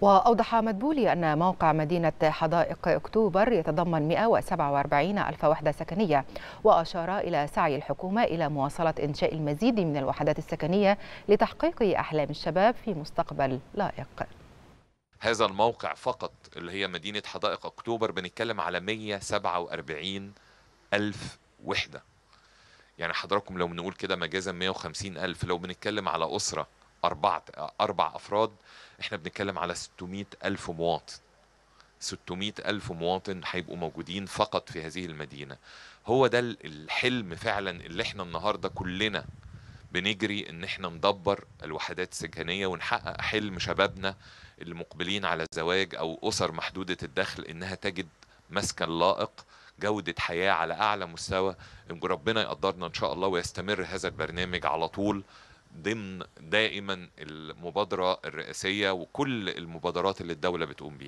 وأوضح مدبولي أن موقع مدينة حدائق أكتوبر يتضمن 147 ألف وحدة سكنية وأشار إلى سعي الحكومة إلى مواصلة إنشاء المزيد من الوحدات السكنية لتحقيق أحلام الشباب في مستقبل لائق هذا الموقع فقط اللي هي مدينة حدائق أكتوبر بنتكلم على 147 ألف وحدة يعني حضراتكم لو بنقول كده مجازا 150 ألف لو بنتكلم على أسرة أربعة أربع أفراد إحنا بنتكلم على 600 ألف مواطن 600 ألف مواطن هيبقوا موجودين فقط في هذه المدينة هو ده الحلم فعلا اللي احنا النهاردة كلنا بنجري ان احنا ندبر الوحدات السجنيه ونحقق حلم شبابنا المقبلين على زواج او اسر محدوده الدخل انها تجد مسكن لائق جودة حياة على أعلى مستوى ربنا يقدرنا إن شاء الله ويستمر هذا البرنامج على طول ضمن دائما المبادرة الرئاسية وكل المبادرات اللي الدولة بتقوم بيها